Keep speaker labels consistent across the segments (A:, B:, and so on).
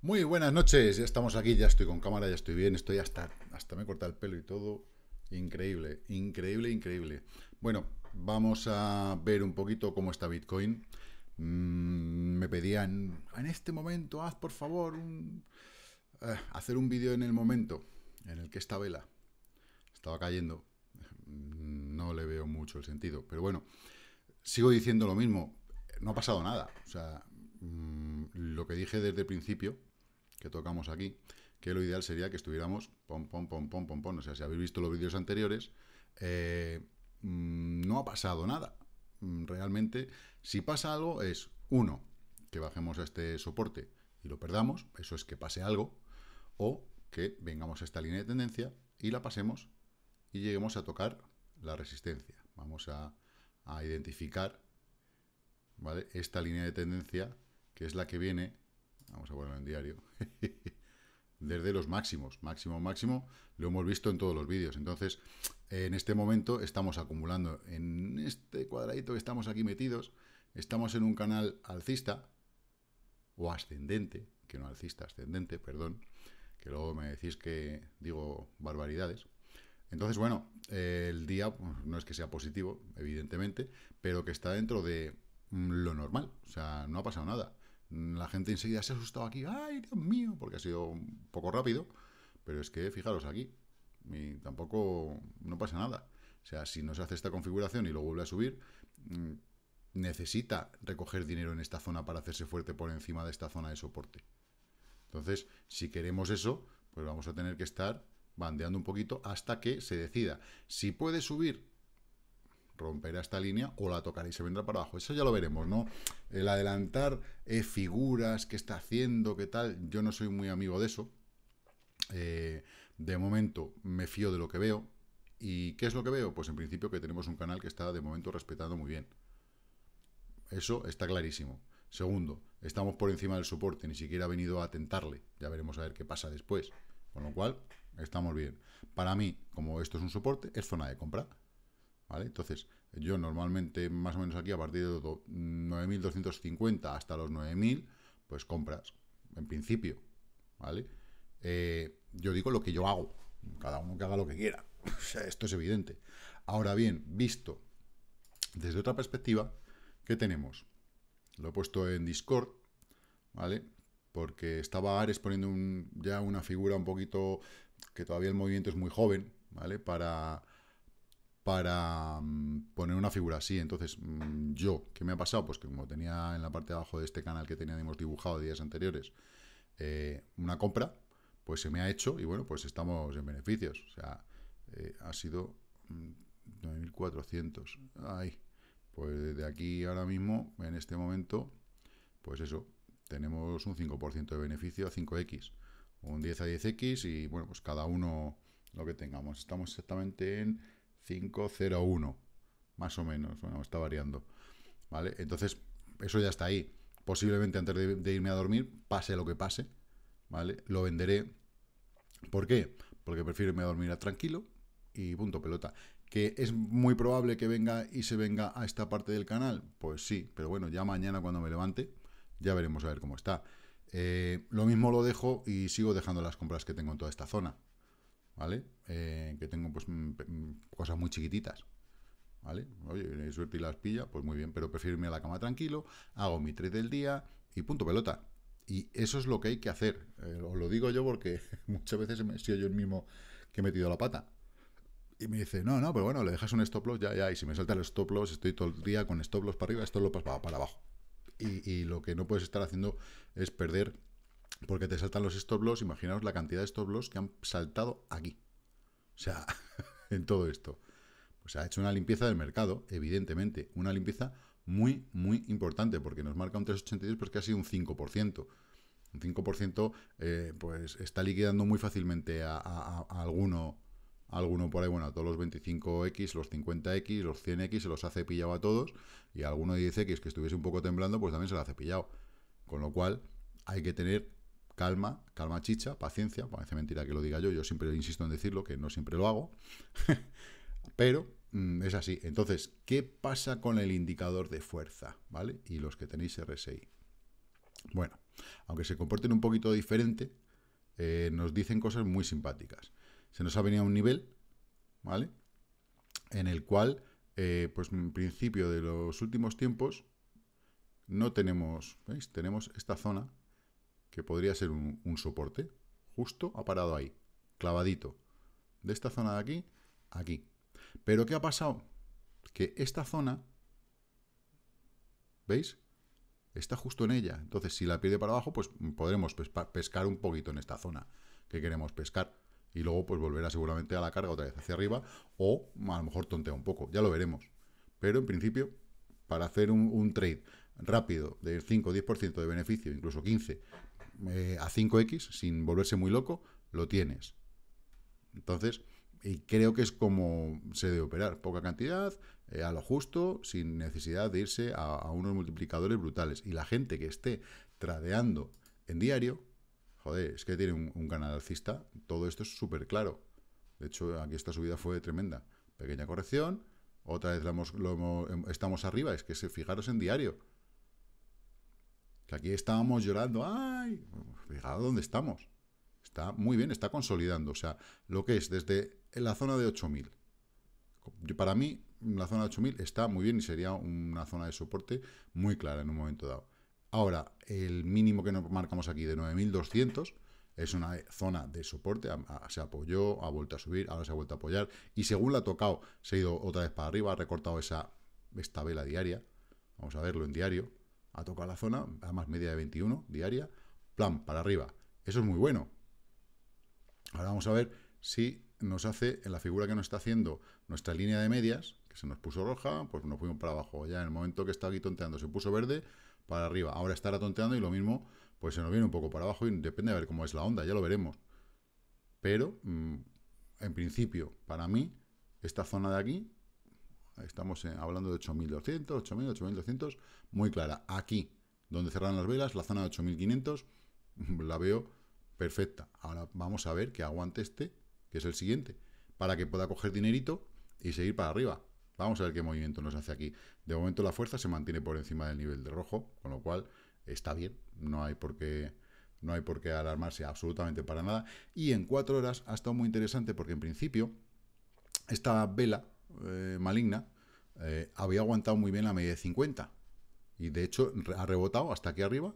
A: Muy buenas noches, ya estamos aquí, ya estoy con cámara, ya estoy bien, estoy hasta, hasta me corta el pelo y todo. Increíble, increíble, increíble. Bueno, vamos a ver un poquito cómo está Bitcoin. Mm, me pedían, en este momento, haz por favor eh, hacer un vídeo en el momento en el que esta vela estaba cayendo. No le veo mucho el sentido, pero bueno, sigo diciendo lo mismo, no ha pasado nada. O sea, mm, lo que dije desde el principio, que tocamos aquí, que lo ideal sería que estuviéramos pom, pom, pom, pom, pom, pom. O sea, si habéis visto los vídeos anteriores, eh, mm, no ha pasado nada. Mm, realmente, si pasa algo, es uno, que bajemos a este soporte y lo perdamos, eso es que pase algo, o que vengamos a esta línea de tendencia y la pasemos y lleguemos a tocar la resistencia. Vamos a, identificar esta línea de tendencia, que es la que viene, vamos a ponerlo en diario, desde los máximos, máximo, máximo, lo hemos visto en todos los vídeos. Entonces, en este momento estamos acumulando en este cuadradito que estamos aquí metidos, estamos en un canal alcista o ascendente, que no alcista, ascendente, perdón, que luego me decís que digo barbaridades. Entonces, bueno, el día pues, no es que sea positivo, evidentemente, pero que está dentro de mm, lo normal, o sea, no ha pasado nada. La gente enseguida se ha asustado aquí, ¡ay, Dios mío! Porque ha sido un poco rápido, pero es que fijaros aquí, tampoco no pasa nada. O sea, si no se hace esta configuración y lo vuelve a subir, mm, necesita recoger dinero en esta zona para hacerse fuerte por encima de esta zona de soporte. Entonces, si queremos eso, pues vamos a tener que estar bandeando un poquito hasta que se decida. Si puede subir romperá esta línea o la tocará y se vendrá para abajo. Eso ya lo veremos, ¿no? El adelantar eh, figuras, qué está haciendo, qué tal, yo no soy muy amigo de eso. Eh, de momento me fío de lo que veo. ¿Y qué es lo que veo? Pues en principio que tenemos un canal que está de momento respetando muy bien. Eso está clarísimo. Segundo, estamos por encima del soporte, ni siquiera ha venido a atentarle... Ya veremos a ver qué pasa después. Con lo cual, estamos bien. Para mí, como esto es un soporte, es zona de compra. Entonces, yo normalmente, más o menos aquí, a partir de 9.250 hasta los 9.000, pues compras, en principio, ¿vale? Eh, yo digo lo que yo hago, cada uno que haga lo que quiera, o sea, esto es evidente. Ahora bien, visto desde otra perspectiva, ¿qué tenemos? Lo he puesto en Discord, ¿vale? Porque estaba Ares poniendo ya una figura un poquito que todavía el movimiento es muy joven, ¿vale? Para para mm, poner una figura así. Entonces, mm, yo, ¿qué me ha pasado? Pues que como tenía en la parte de abajo de este canal que teníamos dibujado días anteriores, eh, una compra, pues se me ha hecho y bueno, pues estamos en beneficios. O sea, eh, ha sido 9.400. Mm, Ay, pues desde aquí ahora mismo, en este momento, pues eso, tenemos un 5% de beneficio a 5X, un 10 a 10X y bueno, pues cada uno lo que tengamos. Estamos exactamente en 501, más o menos, bueno, está variando. ¿Vale? Entonces, eso ya está ahí. Posiblemente antes de, irme a dormir, pase lo que pase, ¿vale? Lo venderé. ¿Por qué? Porque prefiero irme a dormir tranquilo y punto pelota. ¿Que es muy probable que venga y se venga a esta parte del canal? Pues sí, pero bueno, ya mañana cuando me levante, ya veremos a ver cómo está. Eh, lo mismo lo dejo y sigo dejando las compras que tengo en toda esta zona. ¿vale? Eh, que tengo pues mm, mm, cosas muy chiquititas, ¿vale? Oye, suerte y las pilla, pues muy bien, pero prefiero irme a la cama tranquilo, hago mi trade del día y punto pelota. Y eso es lo que hay que hacer. Eh, os lo digo yo porque muchas veces he sido yo el mismo que he metido la pata. Y me dice, no, no, pero bueno, le dejas un stop loss, ya, ya, y si me salta el stop loss, estoy todo el día con stop loss para arriba, stop loss para, para abajo. y lo que no puedes estar haciendo es perder porque te saltan los stop loss, imaginaos la cantidad de stop loss que han saltado aquí. O sea, en todo esto. Pues ha hecho una limpieza del mercado, evidentemente, una limpieza muy, muy importante, porque nos marca un 3,82, porque que ha sido un 5%. Un 5% eh, pues está liquidando muy fácilmente a, alguno alguno por ahí, bueno, a todos los 25X, los 50X, los 100X, se los ha cepillado a todos, y a alguno de 10X que estuviese un poco temblando, pues también se lo ha cepillado. Con lo cual, hay que tener calma, calma chicha, paciencia, parece mentira que lo diga yo, yo siempre insisto en decirlo, que no siempre lo hago, pero mm, es así. Entonces, ¿qué pasa con el indicador de fuerza, ¿vale? Y los que tenéis RSI. Bueno, aunque se comporten un poquito diferente, eh, nos dicen cosas muy simpáticas. Se nos ha venido a un nivel, ¿vale? En el cual, eh, pues en principio de los últimos tiempos, no tenemos, ¿veis? Tenemos esta zona que podría ser un, soporte, justo ha parado ahí, clavadito, de esta zona de aquí aquí. Pero ¿qué ha pasado? Que esta zona, ¿veis? Está justo en ella. Entonces, si la pierde para abajo, pues podremos pescar un poquito en esta zona que queremos pescar. Y luego, pues volverá seguramente a la carga otra vez hacia arriba o a lo mejor tontea un poco. Ya lo veremos. Pero en principio, para hacer un, un trade rápido del 5 10% de beneficio, incluso 15, eh, a 5x sin volverse muy loco, lo tienes. Entonces, y creo que es como se debe operar, poca cantidad, eh, a lo justo, sin necesidad de irse a, unos multiplicadores brutales. Y la gente que esté tradeando en diario, joder, es que tiene un, canal alcista, todo esto es súper claro. De hecho, aquí esta subida fue tremenda. Pequeña corrección, otra vez la em, estamos arriba, es que se, fijaros en diario. Que aquí estábamos llorando, ¡ay! Fijaros dónde estamos. Está muy bien, está consolidando. O sea, lo que es desde la zona de 8000. Para mí, la zona de 8000 está muy bien y sería una zona de soporte muy clara en un momento dado. Ahora, el mínimo que nos marcamos aquí de 9200 es una zona de soporte, se apoyó, ha vuelto a subir, ahora se ha vuelto a apoyar, y según la ha tocado, se ha ido otra vez para arriba, ha recortado esa, esta vela diaria, vamos a verlo en diario, a tocar la zona, además media de 21 diaria, plan, para arriba. Eso es muy bueno. Ahora vamos a ver si nos hace, en la figura que nos está haciendo nuestra línea de medias, que se nos puso roja, pues nos fuimos para abajo. Ya en el momento que está aquí tonteando se puso verde, para arriba. Ahora estará tonteando y lo mismo, pues se nos viene un poco para abajo y depende de ver cómo es la onda, ya lo veremos. Pero, mm, en principio, para mí, esta zona de aquí Estamos eh, hablando de 8.200, 8.000, 8.200, muy clara. Aquí, donde cerran las velas, la zona de 8.500, la veo perfecta. Ahora vamos a ver que aguante este, que es el siguiente, para que pueda coger dinerito y seguir para arriba. Vamos a ver qué movimiento nos hace aquí. De momento la fuerza se mantiene por encima del nivel de rojo, con lo cual está bien, no hay por qué, no hay por qué alarmarse absolutamente para nada. Y en cuatro horas ha estado muy interesante porque en principio esta vela eh, maligna eh, había aguantado muy bien la media de 50. Y de hecho ha rebotado hasta aquí arriba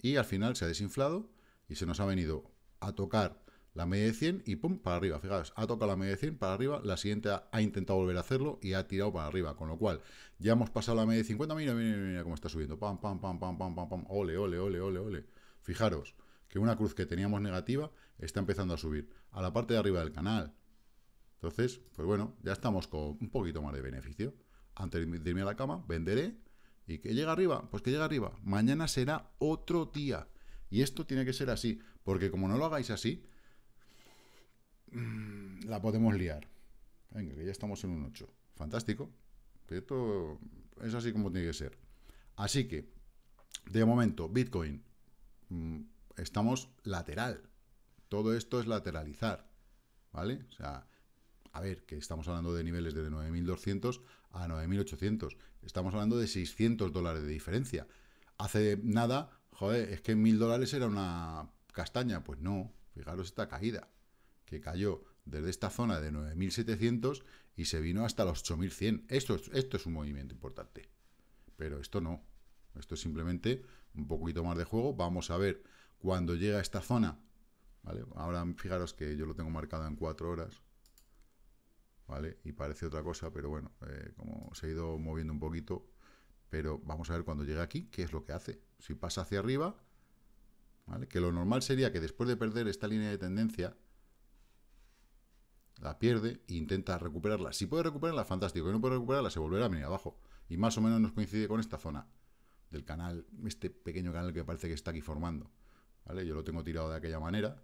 A: y al final se ha desinflado y se nos ha venido a tocar la media de 100 y pum, para arriba. Fijaos, ha tocado la media de 100 para arriba, la siguiente ha, intentado volver a hacerlo y ha tirado para arriba, con lo cual ya hemos pasado la media de 50, mira, mira, mira cómo está subiendo, pam, pam, pam, pam, pam, pam, pam, ole, ole, ole, ole, ole. Fijaros que una cruz que teníamos negativa está empezando a subir a la parte de arriba del canal, entonces, pues bueno, ya estamos con un poquito más de beneficio. Antes de irme a la cama, venderé. ¿Y qué llega arriba? Pues que llega arriba. Mañana será otro día. Y esto tiene que ser así, porque como no lo hagáis así, mm, la podemos liar. Venga, que ya estamos en un 8. Fantástico. Esto es así como tiene que ser. Así que, de momento, Bitcoin, mm, estamos lateral. Todo esto es lateralizar. ¿Vale? O sea, a ver, que estamos hablando de niveles de 9.200 a 9.800. Estamos hablando de 600 dólares de diferencia. Hace nada, joder, es que 1.000 dólares era una castaña. Pues no, fijaros esta caída, que cayó desde esta zona de 9.700 y se vino hasta los 8.100. Esto, esto es un movimiento importante. Pero esto no. Esto es simplemente un poquito más de juego. Vamos a ver cuando llega a esta zona. ¿vale? Ahora fijaros que yo lo tengo marcado en 4 horas. ¿vale? Y parece otra cosa, pero bueno, eh, como se ha ido moviendo un poquito, pero vamos a ver cuando llegue aquí qué es lo que hace. Si pasa hacia arriba, ¿vale? Que lo normal sería que después de perder esta línea de tendencia, la pierde e intenta recuperarla. Si puede recuperarla, fantástico. Si no puede recuperarla, se volverá a venir abajo. Y más o menos nos coincide con esta zona del canal, este pequeño canal que parece que está aquí formando. ¿Vale? Yo lo tengo tirado de aquella manera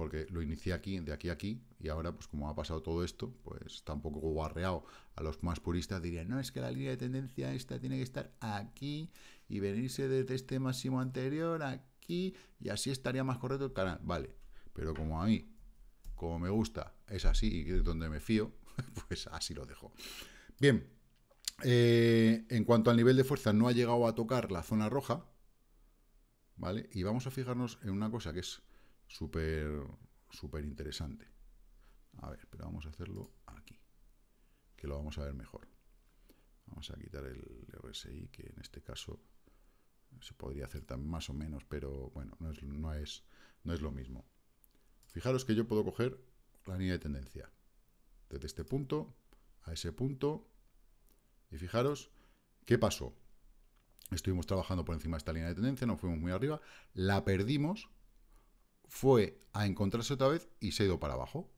A: porque lo inicié aquí, de aquí a aquí, y ahora, pues como ha pasado todo esto, pues tampoco guarreado a los más puristas dirían, no, es que la línea de tendencia esta tiene que estar aquí y venirse desde este máximo anterior aquí, y así estaría más correcto el canal. Vale, pero como a mí, como me gusta, es así y es donde me fío, pues así lo dejo. Bien, eh, en cuanto al nivel de fuerza, no ha llegado a tocar la zona roja, ¿vale? Y vamos a fijarnos en una cosa que es súper súper interesante. A ver, pero vamos a hacerlo aquí, que lo vamos a ver mejor. Vamos a quitar el RSI, que en este caso se podría hacer tan más o menos, pero bueno, no es, no es, no es lo mismo. Fijaros que yo puedo coger la línea de tendencia. Desde este punto a ese punto. Y fijaros, ¿qué pasó? Estuvimos trabajando por encima de esta línea de tendencia, no fuimos muy arriba, la perdimos, fue a encontrarse otra vez y se ha ido para abajo.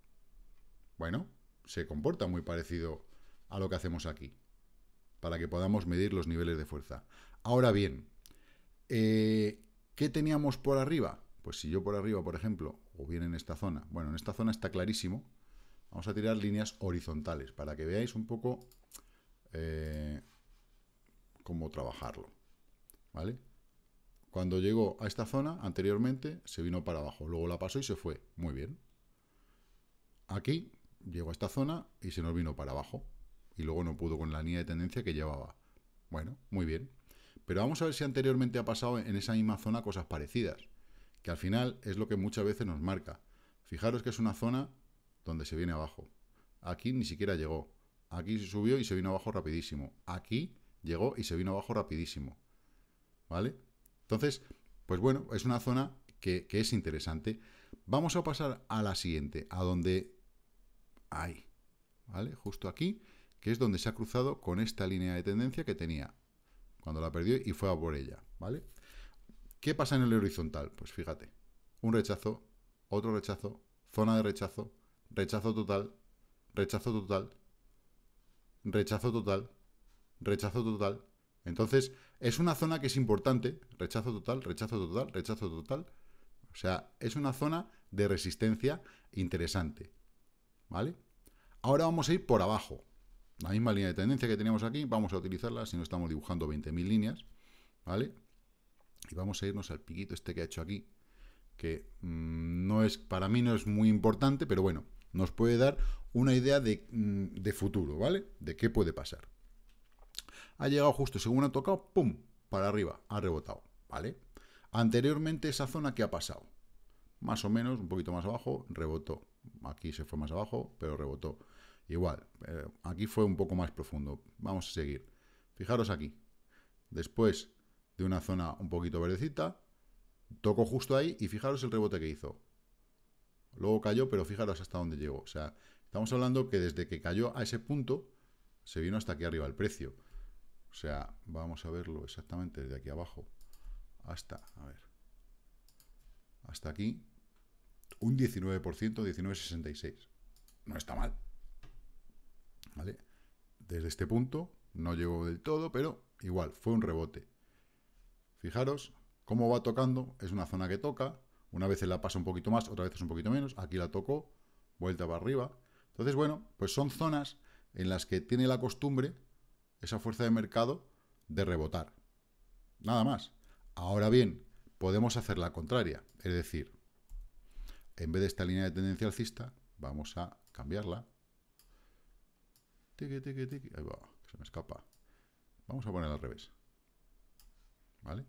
A: Bueno, se comporta muy parecido a lo que hacemos aquí, para que podamos medir los niveles de fuerza. Ahora bien, eh, ¿qué teníamos por arriba? Pues si yo por arriba, por ejemplo, o bien en esta zona, bueno, en esta zona está clarísimo, vamos a tirar líneas horizontales, para que veáis un poco eh, cómo trabajarlo, ¿vale? Cuando llegó a esta zona, anteriormente, se vino para abajo. Luego la pasó y se fue. Muy bien. Aquí, llegó a esta zona y se nos vino para abajo. Y luego no pudo con la línea de tendencia que llevaba. Bueno, muy bien. Pero vamos a ver si anteriormente ha pasado en esa misma zona cosas parecidas. Que al final es lo que muchas veces nos marca. Fijaros que es una zona donde se viene abajo. Aquí ni siquiera llegó. Aquí se subió y se vino abajo rapidísimo. Aquí llegó y se vino abajo rapidísimo. ¿Vale? Entonces, pues bueno, es una zona que, es interesante. Vamos a pasar a la siguiente, a donde hay, ¿vale? Justo aquí, que es donde se ha cruzado con esta línea de tendencia que tenía cuando la perdió y fue a por ella, ¿vale? ¿Qué pasa en el horizontal? Pues fíjate, un rechazo, otro rechazo, zona de rechazo, rechazo total, rechazo total, rechazo total, rechazo total, entonces, es una zona que es importante, rechazo total, rechazo total, rechazo total. O sea, es una zona de resistencia interesante. ¿Vale? Ahora vamos a ir por abajo. La misma línea de tendencia que teníamos aquí, vamos a utilizarla si no estamos dibujando 20.000 líneas. ¿Vale? Y vamos a irnos al piquito este que ha hecho aquí, que mm, no es, para mí no es muy importante, pero bueno, nos puede dar una idea de mm, futuro, ¿vale? De qué puede pasar ha llegado justo según ha tocado, ¡pum! para arriba, ha rebotado, ¿vale? Anteriormente esa zona que ha pasado, más o menos, un poquito más abajo, rebotó. Aquí se fue más abajo, pero rebotó. Igual, eh, aquí fue un poco más profundo. Vamos a seguir. Fijaros aquí. Después de una zona un poquito verdecita, tocó justo ahí y fijaros el rebote que hizo. Luego cayó, pero fijaros hasta dónde llegó. O sea, estamos hablando que desde que cayó a ese punto, se vino hasta aquí arriba el precio. O sea, vamos a verlo exactamente desde aquí abajo hasta, ver, hasta aquí, un 19%, 19,66. No está mal. ¿Vale? Desde este punto no llegó del todo, pero igual, fue un rebote. Fijaros cómo va tocando, es una zona que toca, una vez la pasa un poquito más, otra vez es un poquito menos, aquí la tocó, vuelta para arriba. Entonces, bueno, pues son zonas en las que tiene la costumbre esa fuerza de mercado de rebotar. Nada más. Ahora bien, podemos hacer la contraria, es decir, en vez de esta línea de tendencia alcista, vamos a cambiarla. Ahí va, se me escapa. Vamos a ponerla al revés. ¿Vale?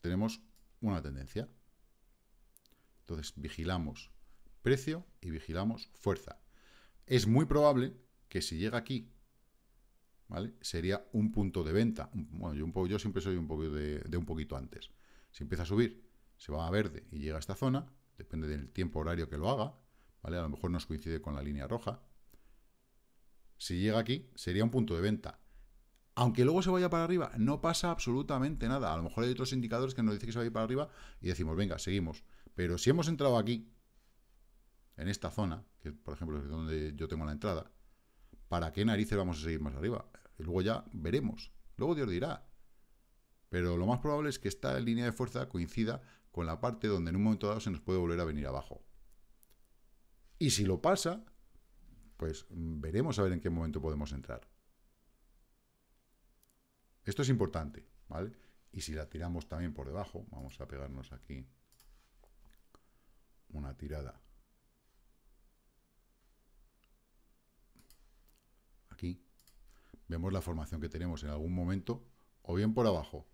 A: Tenemos una tendencia. Entonces, vigilamos precio y vigilamos fuerza. Es muy probable que si llega aquí, ¿vale? Sería un punto de venta. Bueno, yo, un poco, siempre soy un de, un poquito antes. Si empieza a subir, se va a verde y llega a esta zona, depende del tiempo horario que lo haga, ¿vale? A lo mejor nos coincide con la línea roja. Si llega aquí, sería un punto de venta. Aunque luego se vaya para arriba, no pasa absolutamente nada. A lo mejor hay otros indicadores que nos dicen que se va a ir para arriba y decimos, venga, seguimos. Pero si hemos entrado aquí, en esta zona, que por ejemplo es donde yo tengo la entrada, ¿para qué narices vamos a seguir más arriba? Y luego ya veremos. Luego Dios dirá. Pero lo más probable es que esta línea de fuerza coincida con la parte donde en un momento dado se nos puede volver a venir abajo. Y si lo pasa, pues veremos a ver en qué momento podemos entrar. Esto es importante, ¿vale? Y si la tiramos también por debajo, vamos a pegarnos aquí una tirada vemos la formación que tenemos en algún momento, o bien por abajo,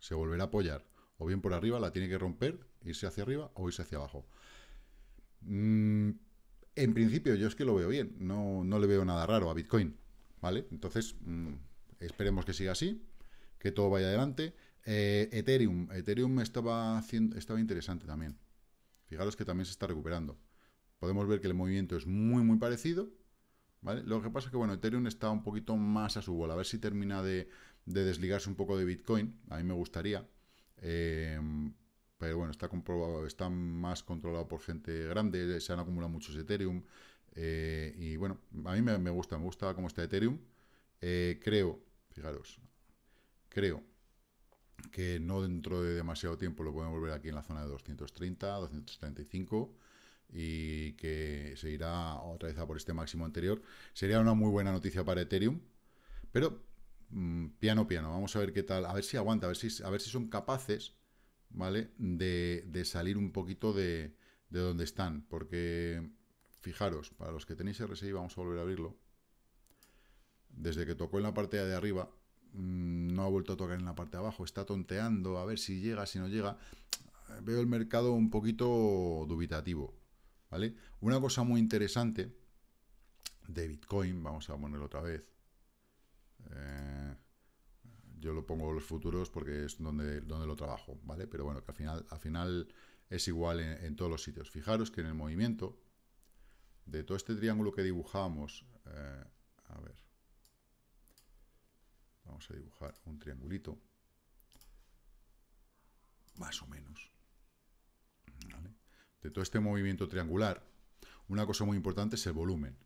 A: se volverá a apoyar, o bien por arriba, la tiene que romper, irse hacia arriba o irse hacia abajo. Mm, en principio, yo es que lo veo bien, no, le veo nada raro a Bitcoin, ¿vale? Entonces, mm, esperemos que siga así, que todo vaya adelante. Eh, Ethereum, Ethereum estaba, estaba interesante también. Fijaros que también se está recuperando. Podemos ver que el movimiento es muy, muy parecido, lo que pasa es que, bueno, Ethereum está un poquito más a su bola. A ver si termina de, desligarse un poco de Bitcoin. A mí me gustaría. Eh, pero bueno, está comprobado, está más controlado por gente grande. Se han acumulado muchos Ethereum. Eh, y bueno, a mí me, gusta, me gusta cómo está Ethereum. Eh, creo, fijaros, creo que no dentro de demasiado tiempo lo podemos volver aquí en la zona de 230, 235 y que se irá otra vez a por este máximo anterior. Sería una muy buena noticia para Ethereum, pero mm, piano piano, vamos a ver qué tal, a ver si aguanta, a ver si, a ver si son capaces, ¿vale? De, salir un poquito de, de, donde están, porque fijaros, para los que tenéis RSI, vamos a volver a abrirlo, desde que tocó en la parte de arriba, mm, no ha vuelto a tocar en la parte de abajo, está tonteando, a ver si llega, si no llega, veo el mercado un poquito dubitativo, ¿vale? Una cosa muy interesante de Bitcoin, vamos a ponerlo otra vez. Eh, yo lo pongo los futuros porque es donde, donde lo trabajo, ¿vale? Pero bueno, que al final, al final es igual en, todos los sitios. Fijaros que en el movimiento de todo este triángulo que dibujamos, eh, a ver, vamos a dibujar un triangulito, más o menos, ¿vale? de todo este movimiento triangular, una cosa muy importante es el volumen.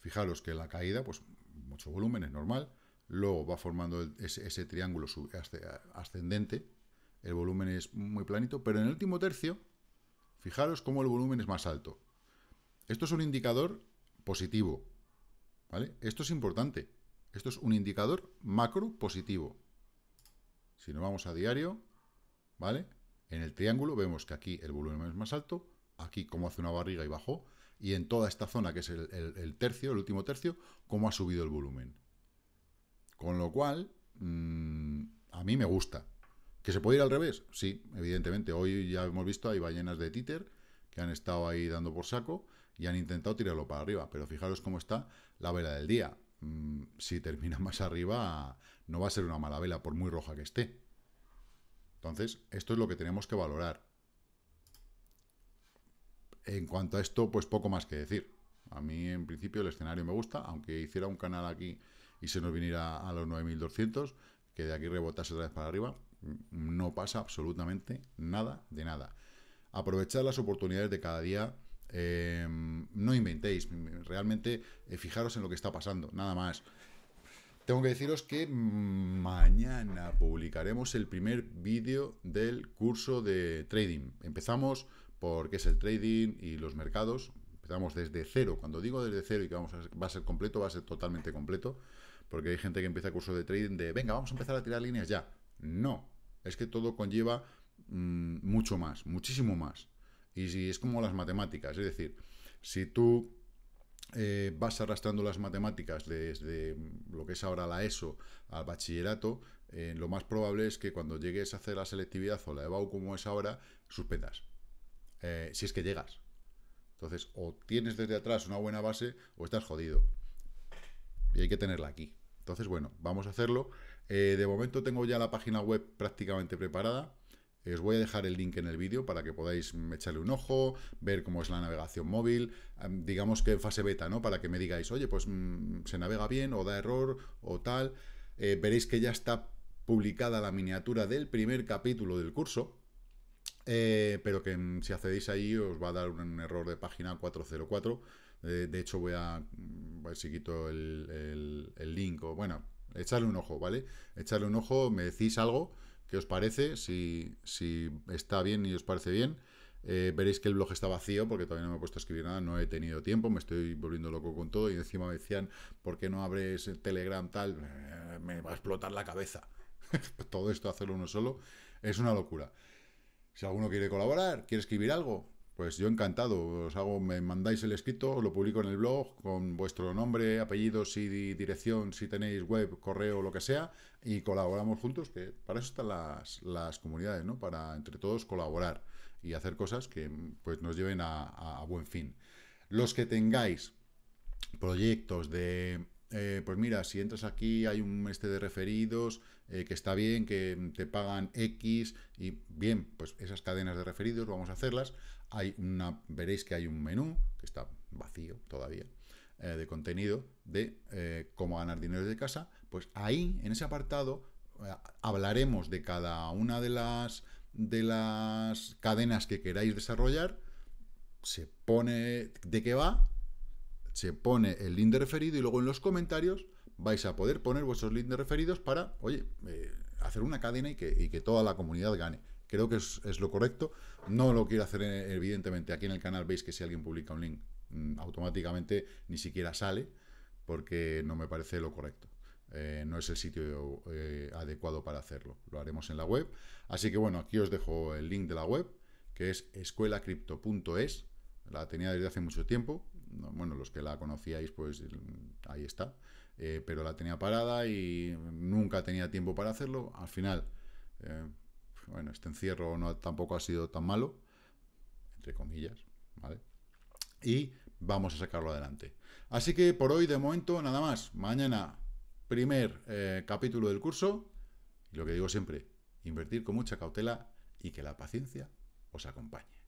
A: Fijaros que la caída, pues mucho volumen, es normal. Luego va formando ese, triángulo ascendente. El volumen es muy planito, pero en el último tercio, fijaros cómo el volumen es más alto. Esto es un indicador positivo. ¿Vale? Esto es importante. Esto es un indicador macro positivo. Si nos vamos a diario, ¿vale? En el triángulo vemos que aquí el volumen es más alto, aquí cómo hace una barriga y bajó, y en toda esta zona que es el, tercio, el último tercio, cómo ha subido el volumen. Con lo cual, mm, a mí me gusta. ¿Que se puede ir al revés? Sí, evidentemente. Hoy ya hemos visto, hay ballenas de títer que han estado ahí dando por saco y han intentado tirarlo para arriba. Pero fijaros cómo está la vela del día. Mm, si termina más arriba, no va a ser una mala vela, por muy roja que esté. Entonces, esto es lo que tenemos que valorar. En cuanto a esto, pues poco más que decir. A mí, en principio, el escenario me gusta, aunque hiciera un canal aquí y se nos viniera a los 9200, que de aquí rebotase otra vez para arriba, mm, no pasa absolutamente nada de nada. Aprovechad las oportunidades de cada día. Em, no inventéis, realmente eh, fijaros en lo que está pasando, nada más. Tengo que deciros que mm, mañana publicaremos el primer vídeo del curso de trading. Empezamos porque es el trading y los mercados. Empezamos desde cero. Cuando digo desde cero y que vamos va a ser completo, va a ser totalmente completo, porque hay gente que empieza curso de trading de, venga, vamos a empezar a tirar líneas ya. No, es que todo conlleva mm, mucho más, muchísimo más. Y si es como las matemáticas, es decir, si tú eh, vas arrastrando las matemáticas desde lo que es ahora la ESO al bachillerato, eh, lo más probable es que cuando llegues a hacer la selectividad o la EBAU como es ahora, suspendas. Eh, si es que llegas. Entonces, o tienes desde atrás una buena base o estás jodido. Y hay que tenerla aquí. Entonces, bueno, vamos a hacerlo. Eh, de momento tengo ya la página web prácticamente preparada. Os voy a dejar el link en el vídeo para que podáis echarle un ojo, ver cómo es la navegación móvil, digamos que en fase beta, ¿no? Para que me digáis, oye, pues mm, se navega bien o da error o tal. Eh, veréis que ya está publicada la miniatura del primer capítulo del curso, eh, pero que si accedéis ahí os va a dar un error de página 404. Eh, de hecho, voy a mm, ver si quito el, link o bueno, echarle un ojo, ¿vale? Echarle un ojo, me decís algo que os parece, si, si está bien y os parece bien. Eh, veréis que el blog está vacío porque todavía no me he puesto a escribir nada, no he tenido tiempo, me estoy volviendo loco con todo y encima me decían, ¿por qué no abres Telegram tal? Me va a explotar la cabeza. todo esto hacerlo uno solo es una locura. Si alguno quiere colaborar, quiere escribir algo, pues yo encantado. Os hago, me mandáis el escrito, lo publico en el blog con vuestro nombre, apellido, y dirección, si tenéis web, correo, lo que sea, y colaboramos juntos, que para eso están las, comunidades, ¿no? Para entre todos colaborar y hacer cosas que pues, nos lleven a, a buen fin. Los que tengáis proyectos de eh, pues mira, si entras aquí hay un este de referidos eh, que está bien, que te pagan X y bien, pues esas cadenas de referidos vamos a hacerlas. Hay una, veréis que hay un menú que está vacío todavía eh, de contenido de cómo ganar dinero de casa. Pues ahí, en ese apartado, hablaremos de cada una de las de las cadenas que queráis desarrollar. Se pone de qué va se pone el link de referido y luego en los comentarios vais a poder poner vuestros links de referidos para, oye, eh, hacer una cadena y que, toda la comunidad gane. Creo que es, lo correcto. No lo quiero hacer, eh, evidentemente, aquí en el canal veis que si alguien publica un link, mm, automáticamente ni siquiera sale, porque no me parece lo correcto. Eh, no es el sitio adecuado para hacerlo. Lo haremos en la web. Así que bueno, aquí os dejo el link de la web, que es escuelacripto.es, La tenía desde hace mucho tiempo, bueno, los que la conocíais, pues ahí está. Eh, pero la tenía parada y nunca tenía tiempo para hacerlo. Al final, eh, bueno, este encierro no, tampoco ha sido tan malo, entre comillas, ¿vale? Y vamos a sacarlo adelante. Así que por hoy, de momento, nada más. Mañana, primer eh, capítulo del curso. Y lo que digo siempre, invertir con mucha cautela y que la paciencia os acompañe.